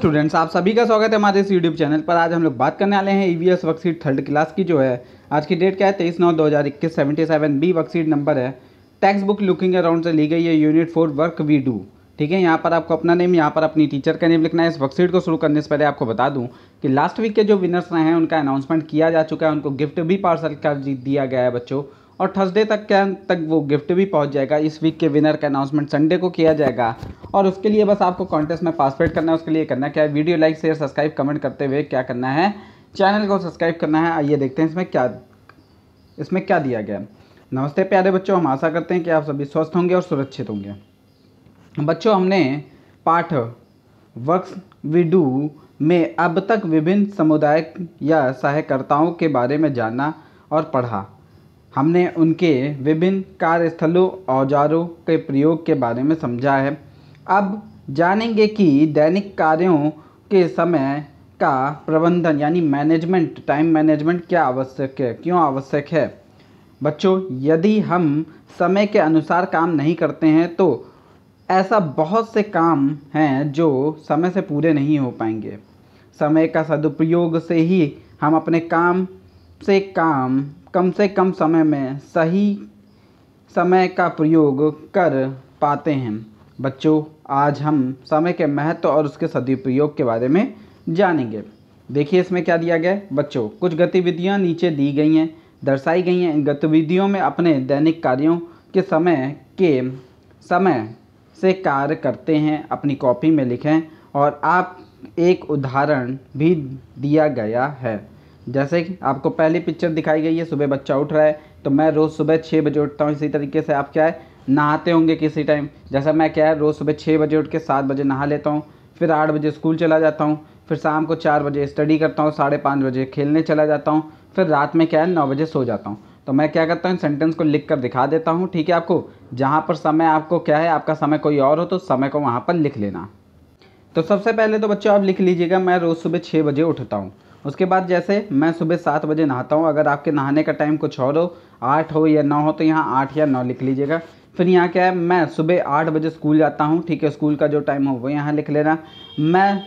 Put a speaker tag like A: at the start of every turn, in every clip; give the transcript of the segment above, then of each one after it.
A: students आप सभी का स्वागत है हमारे इस यूट्यूब चैनल पर आज हम लोग बात करने वाले हैं E V S worksheet third class की जो है आज की डेट क्या है तेईस नौ दो हज़ार इक्कीस seventy seven B worksheet number है टेक्स्ट बुक लुकिंग अराउंड से ली गई है unit four work we do ठीक है यहाँ पर आपको अपना नेम यहाँ पर अपनी टीचर का नेम लिखना है इस वर्कशीट को शुरू करने से पहले आपको बता दूँ कि लास्ट वीक के जो विनर्स रहे हैं उनका अनाउंसमेंट किया जा चुका है उनको गिफ्ट भी पार्सल कर दिया गया है बच्चों और थर्सडे तक के अंत तक वो गिफ्ट भी पहुंच जाएगा इस वीक के विनर का अनाउंसमेंट संडे को किया जाएगा और उसके लिए बस आपको कॉन्टेस्ट में पासपेट करना है उसके लिए करना क्या है video like share subscribe comment करते हुए क्या करना है चैनल को सब्सक्राइब करना है आइए देखते हैं इसमें क्या इसमें क्या दिया गया नमस्ते प्यारे बच्चों हम आशा करते हैं कि आप सभी स्वस्थ होंगे और सुरक्षित होंगे बच्चों हमने पाठ वक्स विडू में अब तक विभिन्न समुदाय या सहायकर्ताओं के बारे में जाना और पढ़ा हमने उनके विभिन्न कार्यस्थलों औजारों के प्रयोग के बारे में समझा है अब जानेंगे कि दैनिक कार्यों के समय का प्रबंधन यानी मैनेजमेंट टाइम मैनेजमेंट क्या आवश्यक है क्यों आवश्यक है बच्चों यदि हम समय के अनुसार काम नहीं करते हैं तो ऐसा बहुत से काम हैं जो समय से पूरे नहीं हो पाएंगे समय का सदुपयोग से ही हम अपने काम से काम कम से कम समय में सही समय का प्रयोग कर पाते हैं बच्चों आज हम समय के महत्व और उसके सदुपयोग के बारे में जानेंगे देखिए इसमें क्या दिया गया है बच्चों कुछ गतिविधियाँ नीचे दी गई हैं दर्शाई गई हैं इन गतिविधियों में अपने दैनिक कार्यों के समय के समय से कार्य करते हैं अपनी कॉपी में लिखें और आप एक उदाहरण भी दिया गया है जैसे कि आपको पहली पिक्चर दिखाई गई है सुबह बच्चा उठ रहा है तो मैं रोज़ सुबह छः बजे उठता हूँ इसी तरीके से आप क्या है नहाते होंगे किसी टाइम जैसा मैं क्या है रोज़ सुबह छः बजे उठ के सात बजे नहा लेता हूँ फिर आठ बजे स्कूल चला जाता हूँ फिर शाम को चार बजे स्टडी करता हूँ साढ़े पाँच बजे खेलने चला जाता हूँ फिर रात में क्या है नौ बजे सो जाता हूँ तो मैं क्या करता हूँ सेंटेंस को लिख कर दिखा देता हूँ ठीक है आपको जहाँ पर समय आपको क्या है आपका समय कोई और हो तो समय को वहाँ पर लिख लेना तो सबसे पहले तो बच्चों आप लिख लीजिएगा मैं रोज़ सुबह छः बजे उठता हूँ उसके बाद जैसे मैं सुबह सात बजे नहाता हूँ अगर आपके नहाने का टाइम कुछ और हो आठ हो या नौ हो तो यहाँ आठ या नौ लिख लीजिएगा फिर यहाँ क्या है मैं सुबह आठ बजे स्कूल जाता हूँ ठीक है स्कूल का जो टाइम हो वो यहाँ लिख लेना मैं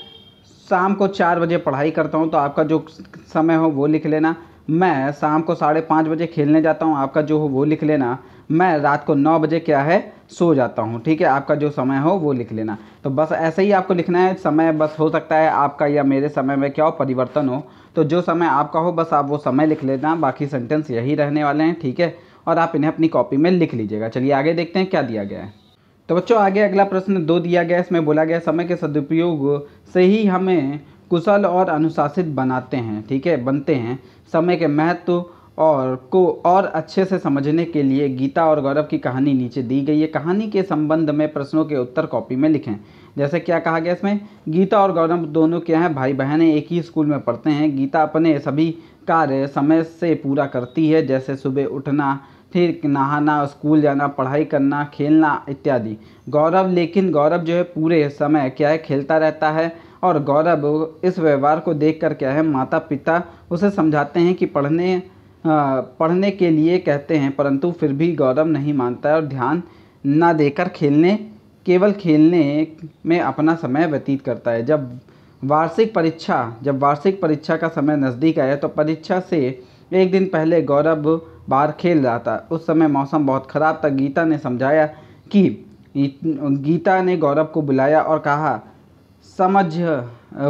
A: शाम को चार बजे पढ़ाई करता हूँ तो आपका जो समय हो वो लिख लेना मैं शाम को साढ़े पाँच बजे खेलने जाता हूँ आपका जो हो वो लिख लेना मैं रात को नौ बजे क्या है सो जाता हूँ ठीक है आपका जो समय हो वो लिख लेना तो बस ऐसे ही आपको लिखना है समय बस हो सकता है आपका या मेरे समय में क्या हो परिवर्तन हो तो जो समय आपका हो बस आप वो समय लिख लेना बाकी सेंटेंस यही रहने वाले हैं ठीक है और आप इन्हें अपनी कॉपी में लिख लीजिएगा चलिए आगे देखते हैं क्या दिया गया है तो बच्चों आगे अगला प्रश्न दो दिया गया इसमें बोला गया समय के सदुपयोग से ही हमें कुशल और अनुशासित बनाते हैं ठीक है बनते हैं समय के महत्व और को और अच्छे से समझने के लिए गीता और गौरव की कहानी नीचे दी गई है कहानी के संबंध में प्रश्नों के उत्तर कॉपी में लिखें जैसे क्या कहा गया इसमें गीता और गौरव दोनों क्या हैं भाई बहनें एक ही स्कूल में पढ़ते हैं गीता अपने सभी कार्य समय से पूरा करती है जैसे सुबह उठना फिर नहाना स्कूल जाना पढ़ाई करना खेलना इत्यादि गौरव लेकिन गौरव जो है पूरे समय क्या है खेलता रहता है और गौरव इस व्यवहार को देख कर क्या है माता पिता उसे समझाते हैं कि पढ़ने पढ़ने के लिए कहते हैं परंतु फिर भी गौरव नहीं मानता है और ध्यान ना देकर खेलने केवल खेलने में अपना समय व्यतीत करता है जब वार्षिक परीक्षा जब वार्षिक परीक्षा का समय नज़दीक आया तो परीक्षा से एक दिन पहले गौरव बाहर खेल रहा था उस समय मौसम बहुत ख़राब था गीता ने समझाया कि गीता ने गौरव को बुलाया और कहा समझ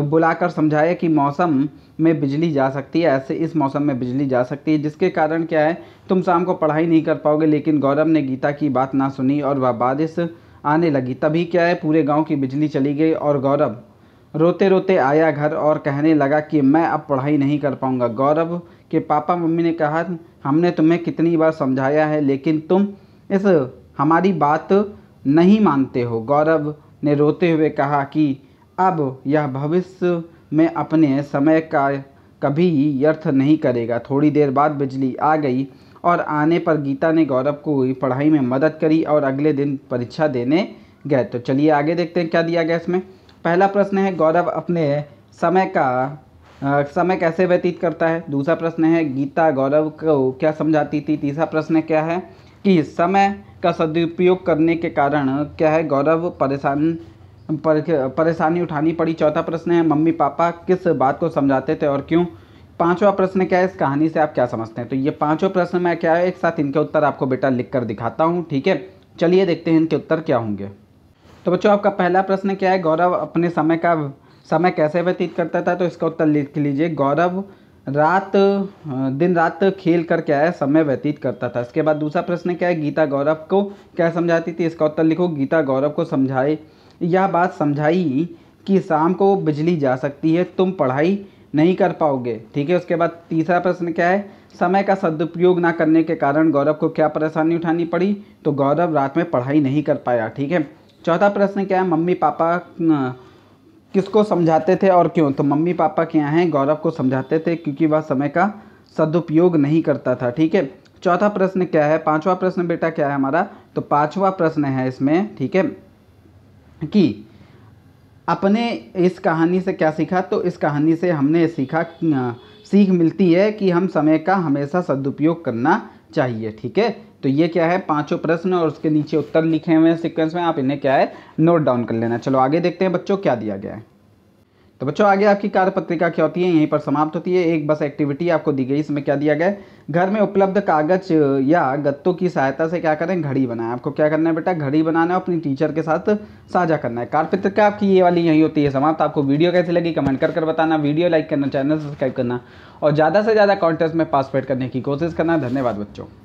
A: बुलाकर समझाया कि मौसम में बिजली जा सकती है ऐसे इस मौसम में बिजली जा सकती है जिसके कारण क्या है तुम शाम को पढ़ाई नहीं कर पाओगे लेकिन गौरव ने गीता की बात ना सुनी और वह बारिश आने लगी तभी क्या है पूरे गांव की बिजली चली गई और गौरव रोते रोते आया घर और कहने लगा कि मैं अब पढ़ाई नहीं कर पाऊँगा गौरव के पापा मम्मी ने कहा हमने तुम्हें कितनी बार समझाया है लेकिन तुम इस हमारी बात नहीं मानते हो गौरव ने रोते हुए कहा कि अब यह भविष्य में अपने समय का कभी व्यर्थ नहीं करेगा थोड़ी देर बाद बिजली आ गई और आने पर गीता ने गौरव को पढ़ाई में मदद करी और अगले दिन परीक्षा देने गए तो चलिए आगे देखते हैं क्या दिया गया इसमें पहला प्रश्न है गौरव अपने समय का आ, समय कैसे व्यतीत करता है दूसरा प्रश्न है गीता गौरव को क्या समझाती थी तीसरा प्रश्न क्या है कि समय का सदुपयोग करने के कारण क्या है गौरव परेशान परेशानी उठानी पड़ी चौथा प्रश्न है मम्मी पापा किस बात को समझाते थे और क्यों पांचवा प्रश्न क्या है इस कहानी से आप क्या समझते हैं तो ये पांचों प्रश्न मैं क्या है एक साथ इनके उत्तर आपको बेटा लिख कर दिखाता हूँ ठीक है चलिए देखते हैं इनके उत्तर क्या होंगे तो बच्चों आपका पहला प्रश्न क्या है गौरव अपने समय का समय कैसे व्यतीत करता था तो इसका उत्तर लिख लीजिए गौरव रात दिन रात खेल कर क्या है समय व्यतीत करता था इसके बाद दूसरा प्रश्न क्या है गीता गौरव को क्या समझाती थी इसका उत्तर लिखो गीता गौरव को समझाए यह बात समझाई कि शाम को बिजली जा सकती है तुम पढ़ाई नहीं कर पाओगे ठीक है उसके बाद तीसरा प्रश्न क्या है समय का सदुपयोग ना करने के कारण गौरव को क्या परेशानी उठानी पड़ी तो गौरव रात में पढ़ाई नहीं कर पाया ठीक है चौथा प्रश्न क्या है मम्मी पापा किसको समझाते थे और क्यों तो मम्मी पापा क्या हैं गौरव को समझाते थे क्योंकि वह समय का सदुपयोग नहीं करता था ठीक है चौथा प्रश्न क्या है पांचवा प्रश्न बेटा क्या है हमारा तो पांचवा प्रश्न है इसमें ठीक है कि अपने इस कहानी से क्या सीखा तो इस कहानी से हमने सीखा सीख मिलती है कि हम समय का हमेशा सदुपयोग करना चाहिए ठीक है तो ये क्या है पांचों प्रश्न और उसके नीचे उत्तर लिखे हुए हैं सीक्वेंस में आप इन्हें क्या है नोट डाउन कर लेना चलो आगे देखते हैं बच्चों क्या दिया गया है तो बच्चों आगे आपकी कार्य पत्रिका क्या होती है यहीं पर समाप्त होती है एक बस एक्टिविटी आपको दी गई इसमें क्या दिया गया घर में उपलब्ध कागज या गत्तों की सहायता से क्या करें घड़ी बनाएं आपको क्या करना है बेटा घड़ी बनाना है अपनी टीचर के साथ साझा करना है कार्य पत्रिका आपकी ये वाली यहीं होती है समाप्त आपको वीडियो कैसी लगी कमेंट कर कर बताना वीडियो लाइक करना चैनल सब्सक्राइब करना और ज़्यादा से ज़्यादा कॉन्टेस्ट में पार्टिसिपेट करने की कोशिश करना धन्यवाद बच्चों